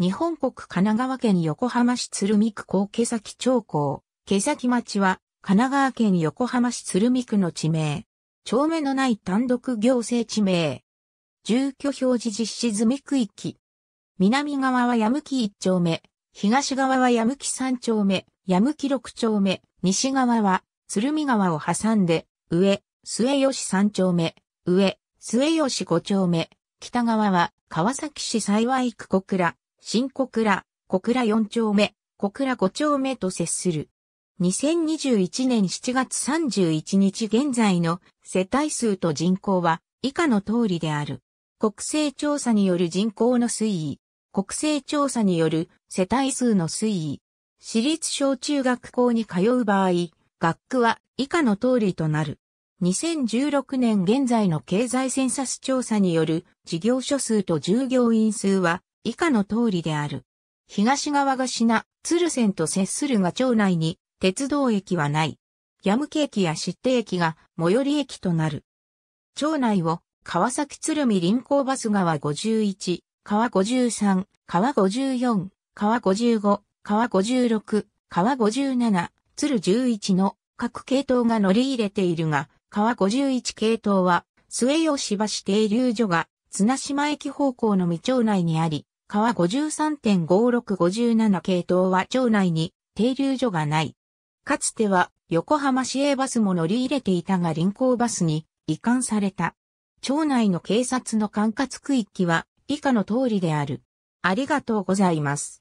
日本国神奈川県横浜市鶴見区高毛崎町高、毛崎町は神奈川県横浜市鶴見区の地名。町名のない単独行政地名。住居表示実施済み区域。南側は矢吹1丁目、東側は矢吹3丁目、矢吹6丁目、西側は鶴見川を挟んで、上、末吉3丁目、上、末吉5丁目、北側は川崎市幸区小倉、新小倉、小倉4丁目、小倉5丁目と接する。2021年7月31日現在の世帯数と人口は以下の通りである。国勢調査による人口の推移、国勢調査による世帯数の推移、私立小中学校に通う場合、学区は以下の通りとなる。2016年現在の経済センサス調査による事業所数と従業員数は以下の通りである。東側が品、鶴線と接するが町内に鉄道駅はない。ヤムケ駅や湿地駅が最寄り駅となる。町内を川崎鶴見臨港バス川51、川53、川54、川55、川56、川57、鶴11の各系統が乗り入れているが、川51系統は末吉橋停留所が綱島駅方向の未町内にあり、川53.5657系統は町内に停留所がない。かつては横浜市営バスも乗り入れていたが臨港バスに移管された。町内の警察の管轄区域は以下の通りである。ありがとうございます。